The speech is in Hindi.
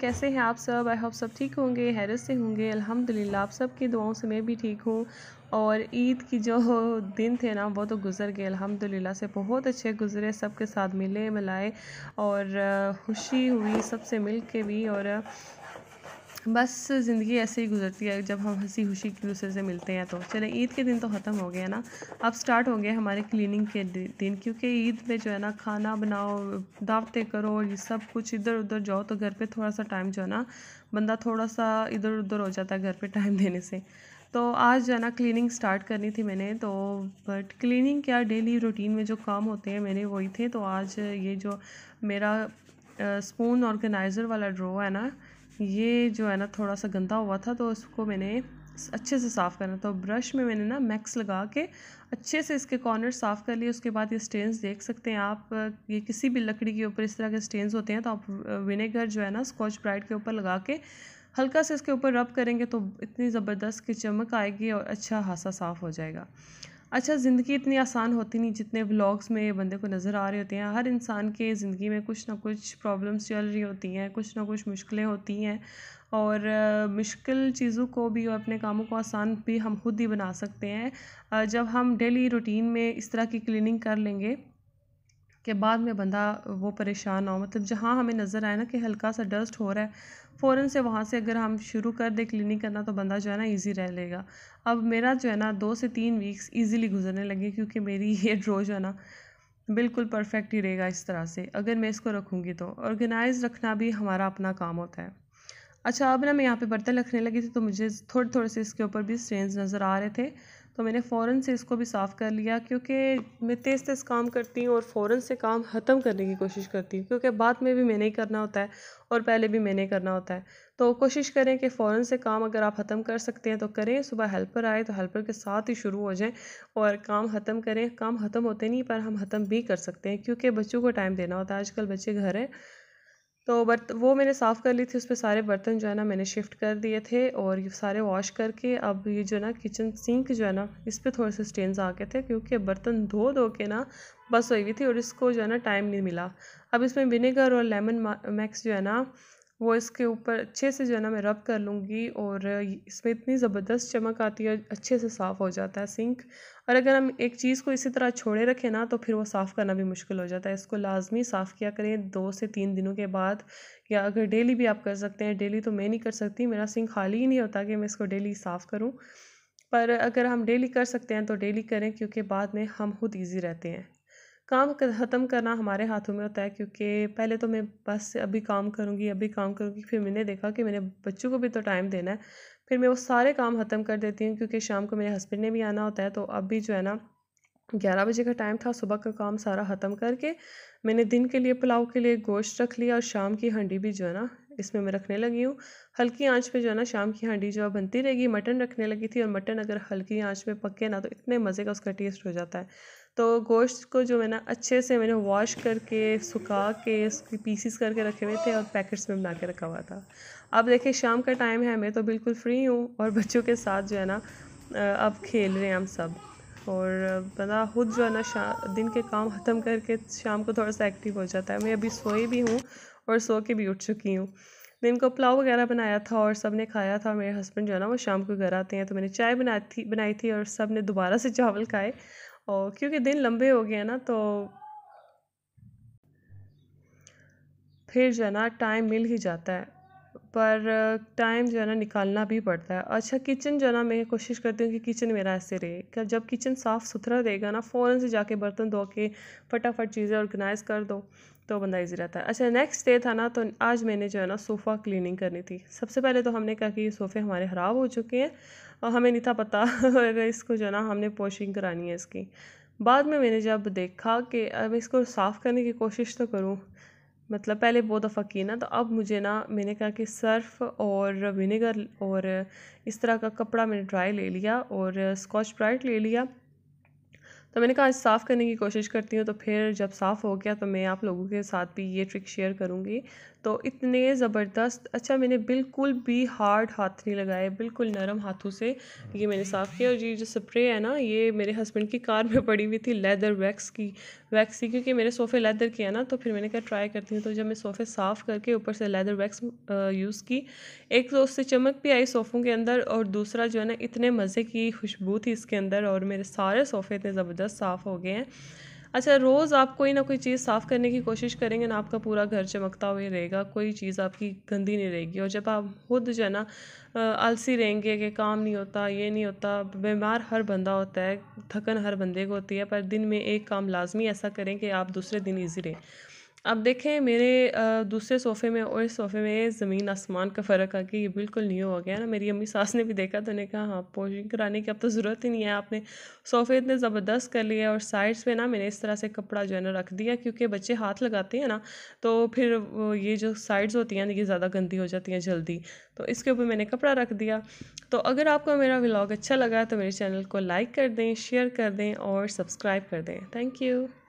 कैसे हैं आप सब आई होप सब ठीक होंगे हैरत से होंगे अल्हम्दुलिल्लाह आप सब की दुआओं से मैं भी ठीक हूँ और ईद की जो दिन थे ना वो तो गुज़र गए अल्हम्दुलिल्लाह से बहुत अच्छे गुज़रे सब के साथ मिले मिलाए और खुशी हुई सबसे मिल के भी और बस ज़िंदगी ऐसे ही गुजरती है जब हम हंसी खुशी एक दूसरे से मिलते हैं तो चले ईद के दिन तो ख़त्म हो गया ना अब स्टार्ट हो गया हमारे क्लीनिंग के दिन क्योंकि ईद में जो है ना खाना बनाओ दावतें करो ये सब कुछ इधर उधर जाओ तो घर पे थोड़ा सा टाइम जो है ना बंदा थोड़ा सा इधर उधर हो जाता है घर पे टाइम देने से तो आज जो ना क्लिनिंग स्टार्ट करनी थी मैंने तो बट क्लिनिंग क्या डेली रूटीन में जो काम होते हैं मेरे वही थे तो आज ये जो मेरा स्पून ऑर्गेनाइज़र वाला ड्रो है ना ये जो है ना थोड़ा सा गंदा हुआ था तो उसको मैंने अच्छे से साफ़ करना तो ब्रश में मैंने ना मैक्स लगा के अच्छे से इसके कॉर्नर साफ़ कर लिए उसके बाद ये स्टेन्स देख सकते हैं आप ये किसी भी लकड़ी के ऊपर इस तरह के स्टेन्स होते हैं तो आप विनेगर जो है ना स्कॉच ब्राइट के ऊपर लगा के हल्का से इसके ऊपर रब करेंगे तो इतनी ज़बरदस्त की चमक आएगी और अच्छा हासा साफ़ हो जाएगा अच्छा ज़िंदगी इतनी आसान होती नहीं जितने व्लॉग्स में बंदे को नज़र आ रहे होते हैं हर इंसान के ज़िंदगी में कुछ ना कुछ प्रॉब्लम्स चल रही होती हैं कुछ ना कुछ मुश्किलें होती हैं और मुश्किल चीज़ों को भी और अपने कामों को आसान भी हम खुद ही बना सकते हैं जब हम डेली रूटीन में इस तरह की क्लीनिंग कर लेंगे कि बाद में बंदा वो परेशान ना हो मतलब जहाँ हमें नज़र आए ना कि हल्का सा डस्ट हो रहा है फ़ौर से वहाँ से अगर हम शुरू कर दें क्लिनिक करना तो बंदा जो है ना ईज़ी रह लेगा अब मेरा जो है ना दो से तीन वीक्स ईजीली गुजरने लगे क्योंकि मेरी ये ड्रो जो है ना बिल्कुल परफेक्ट ही रहेगा इस तरह से अगर मैं इसको रखूँगी तो ऑर्गेनाइज़ रखना भी हमारा अपना काम होता है अच्छा अब ना मैं यहाँ पे बर्तन रखने लगी थी तो मुझे थोड़े थोड़े से इसके ऊपर भी स्ट्रेंस नज़र आ रहे थे तो मैंने फ़ौरन से इसको भी साफ़ कर लिया क्योंकि मैं तेज़ तेज़ काम करती हूँ और फ़ौरन से काम ख़त्म करने की कोशिश करती हूँ क्योंकि बाद में भी मैंने ही करना होता है और पहले भी मैंने करना होता है तो कोशिश करें कि फ़ौरन से काम अगर आप ख़त्म कर सकते हैं तो करें सुबह हेल्पर आए तो हेल्पर के साथ ही शुरू हो जाएँ और काम ख़त्म करें काम ख़त्म होते नहीं पर हम ख़त्म भी कर सकते हैं क्योंकि बच्चों को टाइम देना होता है आजकल बच्चे घर हैं तो बर्त वो मैंने साफ़ कर ली थी उस पर सारे बर्तन जो है ना मैंने शिफ्ट कर दिए थे और ये सारे वॉश करके अब ये जो है ना किचन सिंक जो है ना इस पर थोड़े से स्टेन्स आ गए थे क्योंकि बर्तन धो धो के ना बस हुई हुई थी और इसको जो है ना टाइम नहीं मिला अब इसमें विनेगर और लेमन मैक्स जो है ना वो इसके ऊपर अच्छे से जो है ना मैं रब कर लूँगी और इसमें इतनी ज़बरदस्त चमक आती है अच्छे से साफ़ हो जाता है सिंक और अगर हम एक चीज़ को इसी तरह छोड़े रखें ना तो फिर वो साफ़ करना भी मुश्किल हो जाता है इसको लाजमी साफ़ किया करें दो से तीन दिनों के बाद या अगर डेली भी आप कर सकते हैं डेली तो मैं नहीं कर सकती मेरा सिंक खाली ही नहीं होता कि मैं इसको डेली साफ़ करूँ पर अगर हम डेली कर सकते हैं तो डेली करें क्योंकि बाद में हम खुद ईजी रहते हैं काम ख़त्म करना हमारे हाथों में होता है क्योंकि पहले तो मैं बस अभी काम करूँगी अभी काम करूँगी फिर मैंने देखा कि मेरे बच्चों को भी तो टाइम देना है फिर मैं वो सारे काम ख़त्म कर देती हूँ क्योंकि शाम को मेरे हस्बैंड ने भी आना होता है तो अभी जो है ना ग्यारह बजे का टाइम था सुबह का काम सारा ख़त्म करके मैंने दिन के लिए पुलाव के लिए गोश्त रख लिया और शाम की हंडी भी जो है ना इसमें मैं रखने लगी हूँ हल्की आंच पे जो है ना शाम की हांडी जो है बनती रहेगी मटन रखने लगी थी और मटन अगर हल्की आंच पे पके ना तो इतने मज़े का उसका टेस्ट हो जाता है तो गोश्त को जो है ना अच्छे से मैंने वॉश करके सुखा के उसके पीसीस करके रखे हुए थे और पैकेट्स में बना के रखा हुआ था अब देखिए शाम का टाइम है मैं तो बिल्कुल फ्री हूँ और बच्चों के साथ जो है ना अब खेल रहे हैं हम सब और बना खुद जो है ना दिन के काम ख़त्म करके शाम को थोड़ा सा एक्टिव हो जाता है मैं अभी सोई भी हूँ और सो के भी उठ चुकी हूँ मैं इनको पुलाव वगैरह बनाया था और सब ने खाया था मेरे हस्बैंड जो है ना वो शाम को घर आते हैं तो मैंने चाय बनाई थी बनाई थी और सब ने दोबारा से चावल खाए और क्योंकि दिन लंबे हो गए ना तो फिर जो है ना टाइम मिल ही जाता है पर टाइम जो है ना निकालना भी पड़ता है अच्छा किचन जो है ना मैं कोशिश करती हूँ कि किचन मेरा ऐसे रहे जब किचन साफ़ सुथरा रहेगा ना फ़ौरन से जाके बर्तन धो के फटाफट चीज़ें ऑर्गेनाइज़ कर दो तो बंदा ईजी रहता है अच्छा नेक्स्ट डे था ना तो आज मैंने जो है ना सोफ़ा क्लीनिंग करनी थी सबसे पहले तो हमने कहा कि ये सोफ़े हमारे ख़राब हो चुके हैं और हमें नहीं था पता और इसको जो है ना हमने पॉशिंग करानी है इसकी बाद में मैंने जब देखा कि अब इसको साफ़ करने की कोशिश तो करूँ मतलब पहले बहुत दफ़ा की ना तो अब मुझे ना मैंने कहा कि सर्फ़ और विनेगर और इस तरह का कपड़ा मैंने ड्राई ले लिया और स्कॉच ब्राइट ले लिया तो मैंने कहा आज साफ़ करने की कोशिश करती हूँ तो फिर जब साफ़ हो गया तो मैं आप लोगों के साथ भी ये ट्रिक शेयर करूँगी तो इतने ज़बरदस्त अच्छा मैंने बिल्कुल भी हार्ड हाथ नहीं लगाए बिल्कुल नरम हाथों से ये मैंने साफ़ किया और ये जो स्प्रे है ना ये मेरे हस्बैंड की कार में पड़ी हुई थी लेदर वैक्स की वैक्स की क्योंकि मेरे सोफ़े लेदर के हैं ना तो फिर मैंने कहा ट्राई करती हूँ तो जब मैं सोफ़े साफ़ करके ऊपर से लेदर वैक्स यूज़ की एक तो उससे चमक भी आई सोफ़ों के अंदर और दूसरा जो है ना इतने मज़े की खुशबू थी इसके अंदर और मेरे सारे सोफ़े इतने ज़बरदस्त साफ़ हो गए हैं अच्छा रोज़ आप कोई ना कोई चीज़ साफ़ करने की कोशिश करेंगे ना आपका पूरा घर चमकता हुआ रहेगा कोई चीज़ आपकी गंदी नहीं रहेगी और जब आप खुद जो है ना आलसी रहेंगे कि काम नहीं होता ये नहीं होता बीमार हर बंदा होता है थकन हर बंदे को होती है पर दिन में एक काम लाजमी ऐसा करें कि आप दूसरे दिन ईजी रहें अब देखें मेरे दूसरे सोफ़े में और इस सोफ़े में ज़मीन आसमान का फ़र्क आ गया ये बिल्कुल न्यू हो गया ना मेरी अम्मी सास ने भी देखा तो उन्हें कहा हाँ पोशिंग कराने की अब तो ज़रूरत ही नहीं है आपने सोफ़े इतने ज़बरदस्त कर लिए और साइड्स पे ना मैंने इस तरह से कपड़ा जो है ना रख दिया क्योंकि बच्चे हाथ लगाते हैं ना तो फिर ये जो साइड्स होती हैं ना ये ज़्यादा गंदी हो जाती हैं जल्दी तो इसके ऊपर मैंने कपड़ा रख दिया तो अगर आपको मेरा व्लॉग अच्छा लगा तो मेरे चैनल को लाइक कर दें शेयर कर दें और सब्सक्राइब कर दें थैंक यू